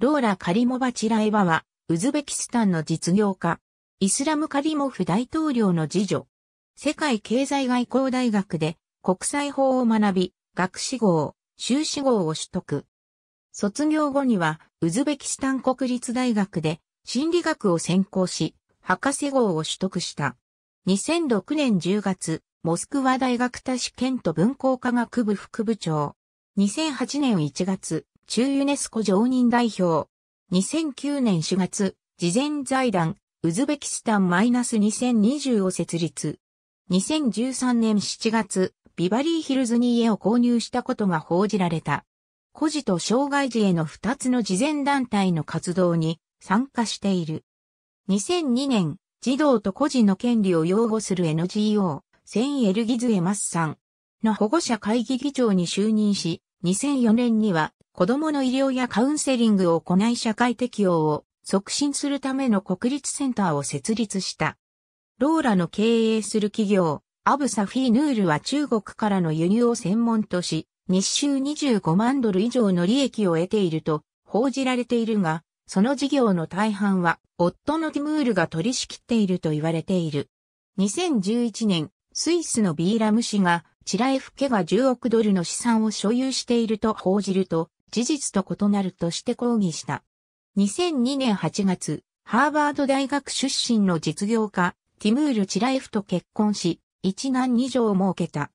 ローラ・カリモバチラエワは、ウズベキスタンの実業家、イスラム・カリモフ大統領の次女、世界経済外交大学で国際法を学び、学士号、修士号を取得。卒業後には、ウズベキスタン国立大学で心理学を専攻し、博士号を取得した。2006年10月、モスクワ大学多士県と文工科学部副部長。2008年1月、中ユネスコ常任代表。2009年4月、事前財団、ウズベキスタン -2020 を設立。2013年7月、ビバリーヒルズに家を購入したことが報じられた。孤児と障害児への2つの事前団体の活動に参加している。2002年、児童と孤児の権利を擁護する NGO、セン・エルギズ・エマスさんの保護者会議議長に就任し、2004年には子供の医療やカウンセリングを行い社会適応を促進するための国立センターを設立した。ローラの経営する企業、アブサフィーヌールは中国からの輸入を専門とし、日収25万ドル以上の利益を得ていると報じられているが、その事業の大半は夫のティムールが取り仕切っていると言われている。2011年、スイスのビーラム氏が、チラエフ家が10億ドルの資産を所有していると報じると、事実と異なるとして抗議した。2002年8月、ハーバード大学出身の実業家、ティムール・チライフと結婚し、一男二女を設けた。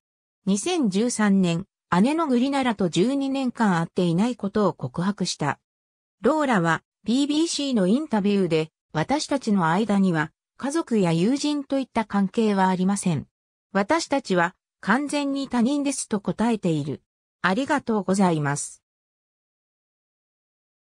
2013年、姉のグリナラと12年間会っていないことを告白した。ローラは BBC のインタビューで、私たちの間には家族や友人といった関係はありません。私たちは完全に他人ですと答えている。ありがとうございます。